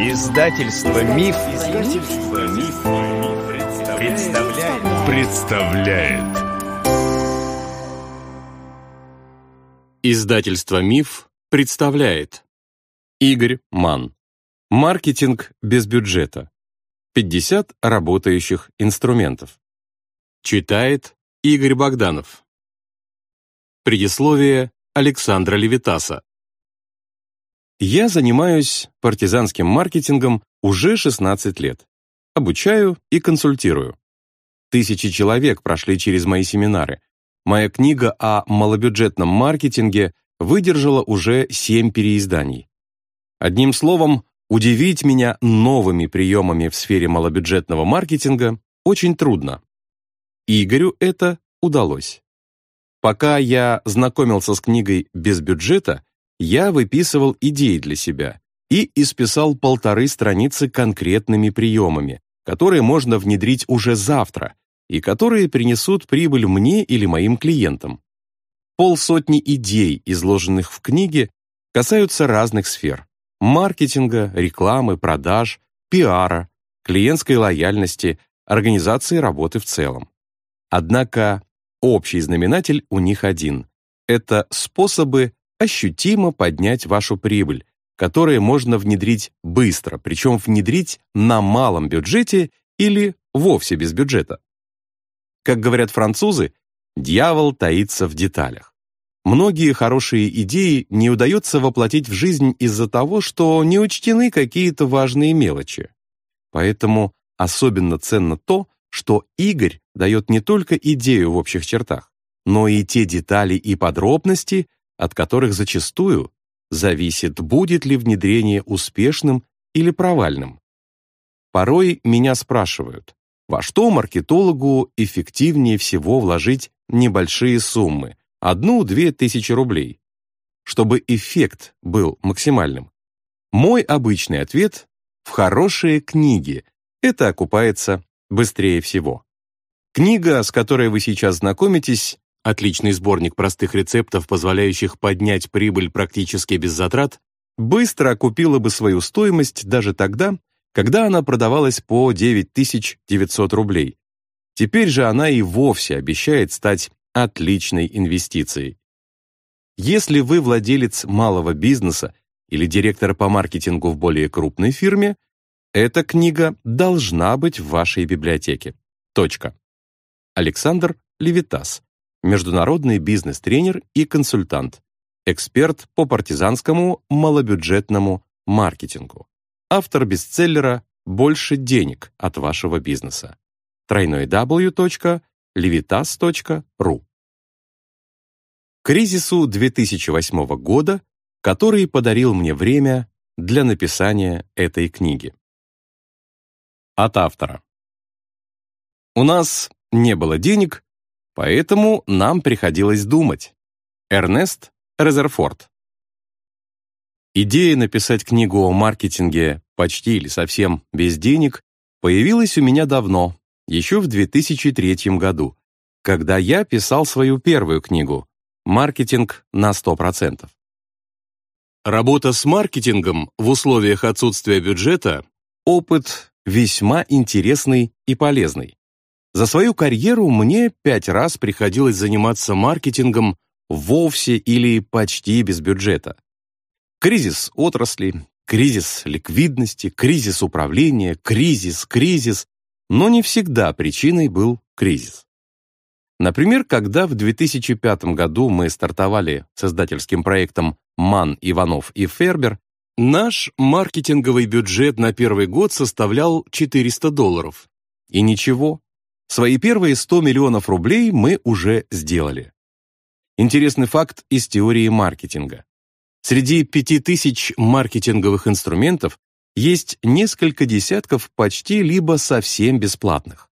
Издательство Миф, Издательство Миф, представляет. представляет. Издательство Миф представляет. Игорь Ман. Маркетинг без бюджета. 50 работающих инструментов. Читает Игорь Богданов. Предисловие Александра Левитаса. Я занимаюсь партизанским маркетингом уже 16 лет. Обучаю и консультирую. Тысячи человек прошли через мои семинары. Моя книга о малобюджетном маркетинге выдержала уже 7 переизданий. Одним словом, удивить меня новыми приемами в сфере малобюджетного маркетинга очень трудно. Игорю это удалось. Пока я знакомился с книгой «Без бюджета», я выписывал идеи для себя и исписал полторы страницы конкретными приемами, которые можно внедрить уже завтра и которые принесут прибыль мне или моим клиентам. Полсотни идей, изложенных в книге, касаются разных сфер – маркетинга, рекламы, продаж, пиара, клиентской лояльности, организации работы в целом. Однако общий знаменатель у них один – это способы ощутимо поднять вашу прибыль, которые можно внедрить быстро, причем внедрить на малом бюджете или вовсе без бюджета. Как говорят французы, дьявол таится в деталях. Многие хорошие идеи не удается воплотить в жизнь из-за того, что не учтены какие-то важные мелочи. Поэтому особенно ценно то, что Игорь дает не только идею в общих чертах, но и те детали и подробности, от которых зачастую зависит, будет ли внедрение успешным или провальным. Порой меня спрашивают, во что маркетологу эффективнее всего вложить небольшие суммы, одну-две тысячи рублей, чтобы эффект был максимальным. Мой обычный ответ – в хорошие книги. Это окупается быстрее всего. Книга, с которой вы сейчас знакомитесь, отличный сборник простых рецептов, позволяющих поднять прибыль практически без затрат, быстро окупила бы свою стоимость даже тогда, когда она продавалась по 9900 рублей. Теперь же она и вовсе обещает стать отличной инвестицией. Если вы владелец малого бизнеса или директор по маркетингу в более крупной фирме, эта книга должна быть в вашей библиотеке. Точка. Александр Левитас международный бизнес-тренер и консультант, эксперт по партизанскому малобюджетному маркетингу, автор бестселлера «Больше денег от вашего бизнеса» тройной w.levitas.ru. Кризису 2008 года, который подарил мне время для написания этой книги. От автора. У нас не было денег, Поэтому нам приходилось думать. Эрнест Резерфорд. Идея написать книгу о маркетинге почти или совсем без денег появилась у меня давно, еще в 2003 году, когда я писал свою первую книгу «Маркетинг на 100%». Работа с маркетингом в условиях отсутствия бюджета – опыт весьма интересный и полезный. За свою карьеру мне пять раз приходилось заниматься маркетингом вовсе или почти без бюджета. Кризис отрасли, кризис ликвидности, кризис управления, кризис, кризис, но не всегда причиной был кризис. Например, когда в 2005 году мы стартовали с издательским проектом «Ман, Иванов и Фербер», наш маркетинговый бюджет на первый год составлял 400 долларов. И ничего, Свои первые 100 миллионов рублей мы уже сделали. Интересный факт из теории маркетинга. Среди 5000 маркетинговых инструментов есть несколько десятков почти либо совсем бесплатных.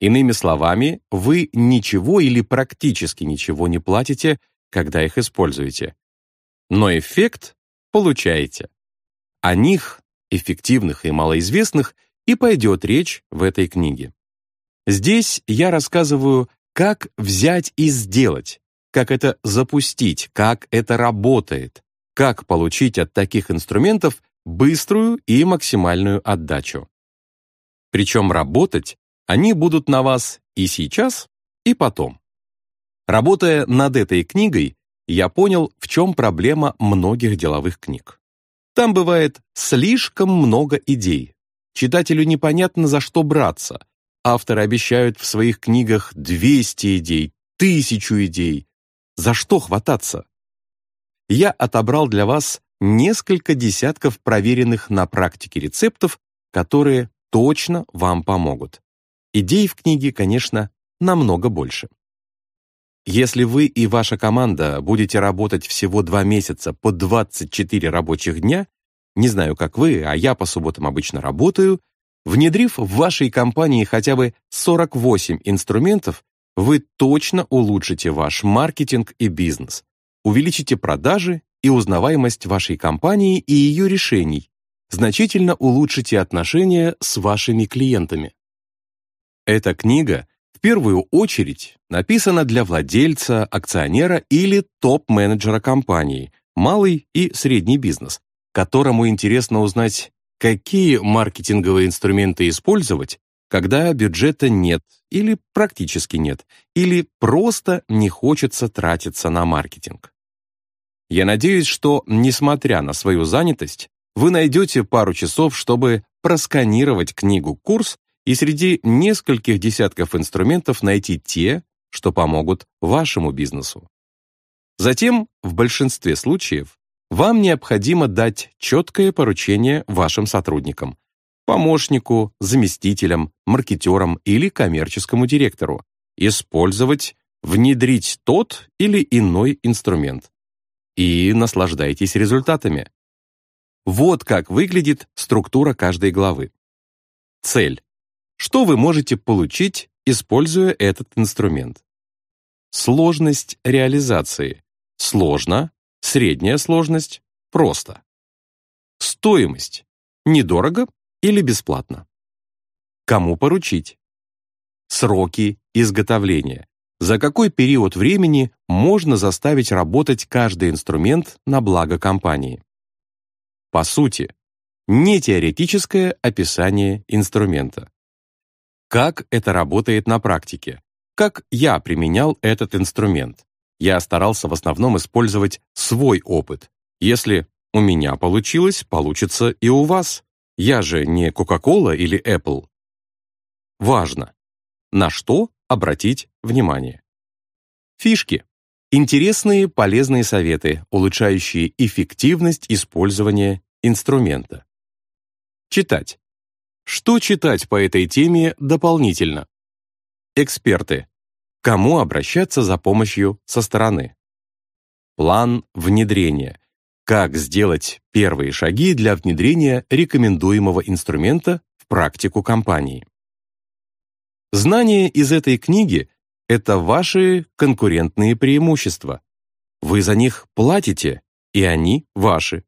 Иными словами, вы ничего или практически ничего не платите, когда их используете. Но эффект получаете. О них, эффективных и малоизвестных, и пойдет речь в этой книге. Здесь я рассказываю, как взять и сделать, как это запустить, как это работает, как получить от таких инструментов быструю и максимальную отдачу. Причем работать они будут на вас и сейчас, и потом. Работая над этой книгой, я понял, в чем проблема многих деловых книг. Там бывает слишком много идей. Читателю непонятно, за что браться, Авторы обещают в своих книгах 200 идей, тысячу идей. За что хвататься? Я отобрал для вас несколько десятков проверенных на практике рецептов, которые точно вам помогут. Идей в книге, конечно, намного больше. Если вы и ваша команда будете работать всего два месяца по 24 рабочих дня, не знаю, как вы, а я по субботам обычно работаю, Внедрив в вашей компании хотя бы 48 инструментов, вы точно улучшите ваш маркетинг и бизнес, увеличите продажи и узнаваемость вашей компании и ее решений, значительно улучшите отношения с вашими клиентами. Эта книга в первую очередь написана для владельца, акционера или топ-менеджера компании, малый и средний бизнес, которому интересно узнать какие маркетинговые инструменты использовать, когда бюджета нет или практически нет, или просто не хочется тратиться на маркетинг. Я надеюсь, что, несмотря на свою занятость, вы найдете пару часов, чтобы просканировать книгу-курс и среди нескольких десятков инструментов найти те, что помогут вашему бизнесу. Затем, в большинстве случаев, вам необходимо дать четкое поручение вашим сотрудникам, помощнику, заместителям, маркетерам или коммерческому директору, использовать, внедрить тот или иной инструмент. И наслаждайтесь результатами. Вот как выглядит структура каждой главы. Цель. Что вы можете получить, используя этот инструмент? Сложность реализации. Сложно, Средняя сложность – просто. Стоимость – недорого или бесплатно. Кому поручить? Сроки изготовления. За какой период времени можно заставить работать каждый инструмент на благо компании? По сути, не теоретическое описание инструмента. Как это работает на практике? Как я применял этот инструмент? я старался в основном использовать свой опыт. Если у меня получилось, получится и у вас. Я же не Coca-Cola или Apple. Важно, на что обратить внимание. Фишки. Интересные, полезные советы, улучшающие эффективность использования инструмента. Читать. Что читать по этой теме дополнительно? Эксперты кому обращаться за помощью со стороны. План внедрения. Как сделать первые шаги для внедрения рекомендуемого инструмента в практику компании. Знания из этой книги – это ваши конкурентные преимущества. Вы за них платите, и они ваши.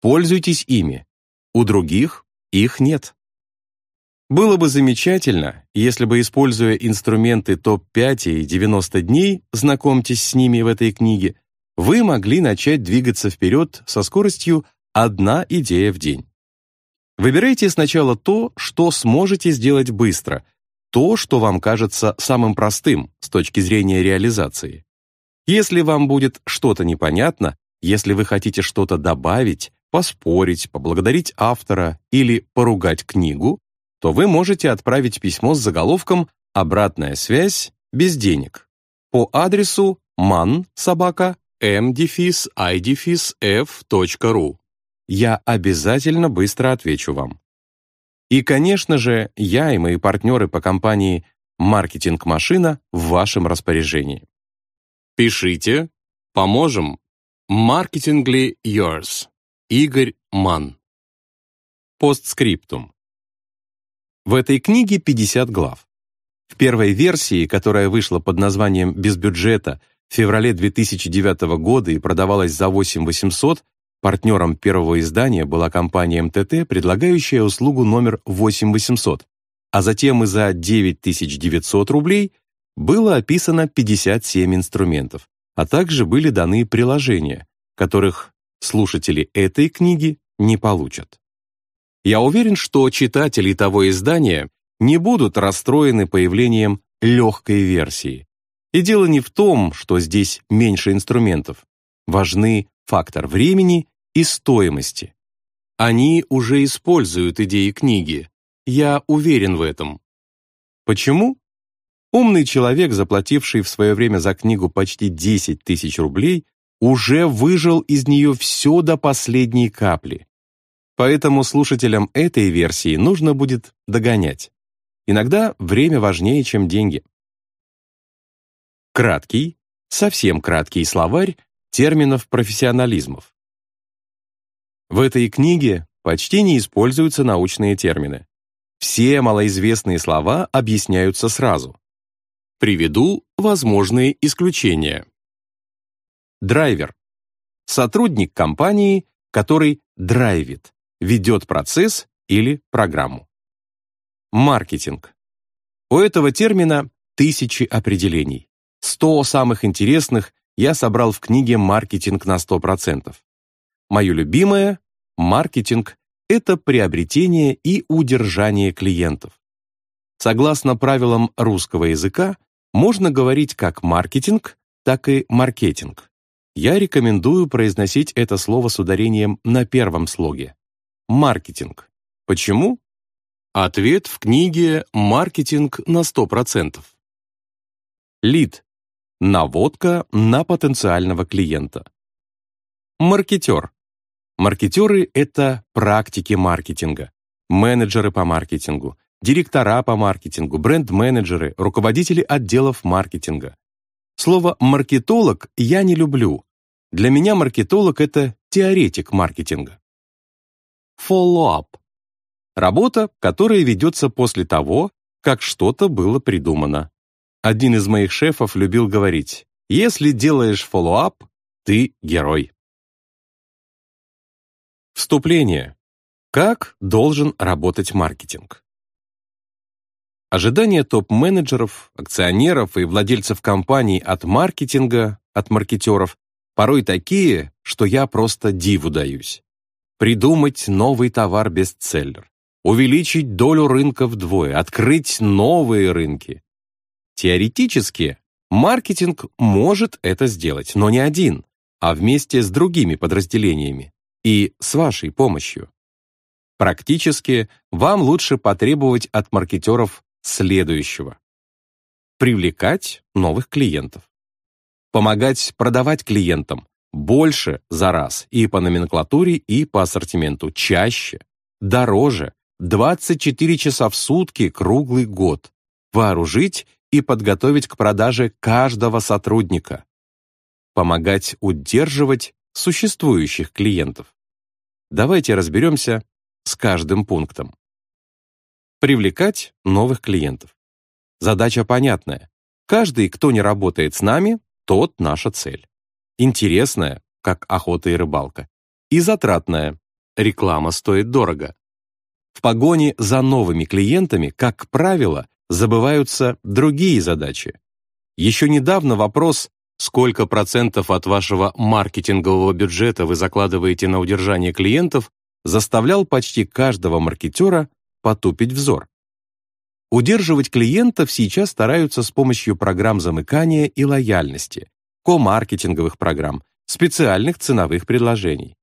Пользуйтесь ими. У других их нет. Было бы замечательно, если бы, используя инструменты ТОП-5 и 90 дней, знакомьтесь с ними в этой книге, вы могли начать двигаться вперед со скоростью одна идея в день. Выбирайте сначала то, что сможете сделать быстро, то, что вам кажется самым простым с точки зрения реализации. Если вам будет что-то непонятно, если вы хотите что-то добавить, поспорить, поблагодарить автора или поругать книгу, то вы можете отправить письмо с заголовком «Обратная связь без денег» по адресу man-m-idf.ru. Я обязательно быстро отвечу вам. И, конечно же, я и мои партнеры по компании «Маркетинг-машина» в вашем распоряжении. Пишите, поможем. Marketingly yours. Игорь Ман. Постскриптум. В этой книге 50 глав. В первой версии, которая вышла под названием «Без бюджета» в феврале 2009 года и продавалась за 8800, партнером первого издания была компания МТТ, предлагающая услугу номер 8800, а затем и за 9900 рублей было описано 57 инструментов, а также были даны приложения, которых слушатели этой книги не получат. Я уверен, что читатели того издания не будут расстроены появлением легкой версии. И дело не в том, что здесь меньше инструментов. Важны фактор времени и стоимости. Они уже используют идеи книги. Я уверен в этом. Почему? Умный человек, заплативший в свое время за книгу почти 10 тысяч рублей, уже выжил из нее все до последней капли. Поэтому слушателям этой версии нужно будет догонять. Иногда время важнее, чем деньги. Краткий, совсем краткий словарь терминов профессионализмов. В этой книге почти не используются научные термины. Все малоизвестные слова объясняются сразу. Приведу возможные исключения. Драйвер. Сотрудник компании, который драйвит, ведет процесс или программу. Маркетинг. У этого термина тысячи определений. 100 самых интересных я собрал в книге «Маркетинг на 100%». Мое любимое – маркетинг – это приобретение и удержание клиентов. Согласно правилам русского языка, можно говорить как маркетинг, так и маркетинг. Я рекомендую произносить это слово с ударением на первом слоге. Маркетинг. Почему? Ответ в книге «Маркетинг на 100%». Лид. Наводка на потенциального клиента. Маркетер. Маркетеры – это практики маркетинга, менеджеры по маркетингу, директора по маркетингу, бренд-менеджеры, руководители отделов маркетинга. Слово «маркетолог» я не люблю. Для меня маркетолог – это теоретик маркетинга follow-up – работа, которая ведется после того, как что-то было придумано. Один из моих шефов любил говорить, если делаешь follow-up, ты герой. Вступление. Как должен работать маркетинг? Ожидания топ-менеджеров, акционеров и владельцев компаний от маркетинга, от маркетеров, порой такие, что я просто диву даюсь придумать новый товар-бестселлер, увеличить долю рынка вдвое, открыть новые рынки. Теоретически маркетинг может это сделать, но не один, а вместе с другими подразделениями и с вашей помощью. Практически вам лучше потребовать от маркетеров следующего. Привлекать новых клиентов. Помогать продавать клиентам, больше за раз и по номенклатуре, и по ассортименту. Чаще, дороже, 24 часа в сутки, круглый год. Вооружить и подготовить к продаже каждого сотрудника. Помогать удерживать существующих клиентов. Давайте разберемся с каждым пунктом. Привлекать новых клиентов. Задача понятная. Каждый, кто не работает с нами, тот наша цель интересная, как охота и рыбалка, и затратная, реклама стоит дорого. В погоне за новыми клиентами, как правило, забываются другие задачи. Еще недавно вопрос «Сколько процентов от вашего маркетингового бюджета вы закладываете на удержание клиентов?» заставлял почти каждого маркетера потупить взор. Удерживать клиентов сейчас стараются с помощью программ замыкания и лояльности, комаркетинговых программ, специальных ценовых предложений.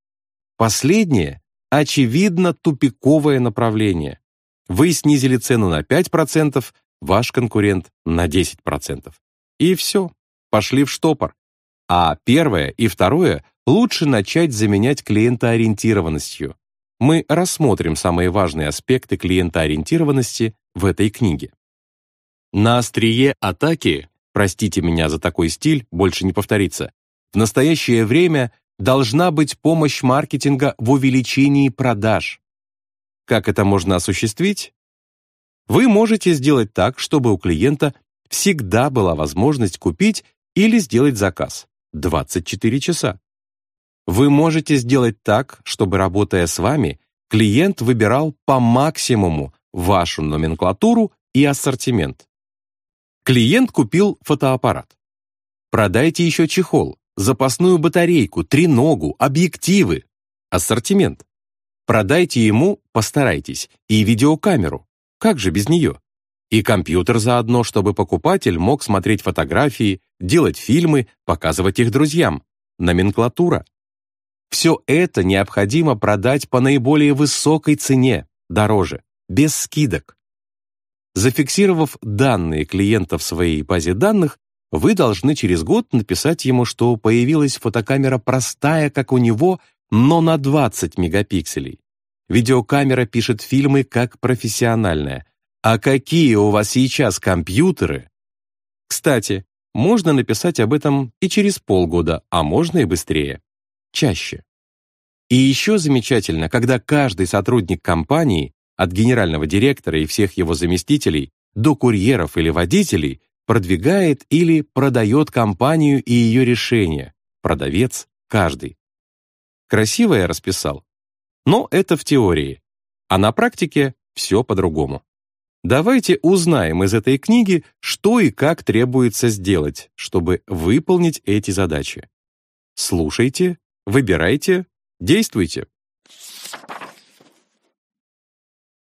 Последнее – очевидно тупиковое направление. Вы снизили цену на 5%, ваш конкурент на 10%. И все, пошли в штопор. А первое и второе лучше начать заменять клиентоориентированностью. Мы рассмотрим самые важные аспекты клиентоориентированности в этой книге. На острие атаки простите меня за такой стиль, больше не повторится, в настоящее время должна быть помощь маркетинга в увеличении продаж. Как это можно осуществить? Вы можете сделать так, чтобы у клиента всегда была возможность купить или сделать заказ 24 часа. Вы можете сделать так, чтобы, работая с вами, клиент выбирал по максимуму вашу номенклатуру и ассортимент. Клиент купил фотоаппарат. Продайте еще чехол, запасную батарейку, треногу, объективы. Ассортимент. Продайте ему, постарайтесь, и видеокамеру. Как же без нее? И компьютер заодно, чтобы покупатель мог смотреть фотографии, делать фильмы, показывать их друзьям. Номенклатура. Все это необходимо продать по наиболее высокой цене, дороже, без скидок. Зафиксировав данные клиента в своей базе данных, вы должны через год написать ему, что появилась фотокамера простая, как у него, но на 20 мегапикселей. Видеокамера пишет фильмы как профессиональная. А какие у вас сейчас компьютеры? Кстати, можно написать об этом и через полгода, а можно и быстрее. Чаще. И еще замечательно, когда каждый сотрудник компании от генерального директора и всех его заместителей до курьеров или водителей, продвигает или продает компанию и ее решения. Продавец каждый. Красиво я расписал. Но это в теории. А на практике все по-другому. Давайте узнаем из этой книги, что и как требуется сделать, чтобы выполнить эти задачи. Слушайте, выбирайте, действуйте.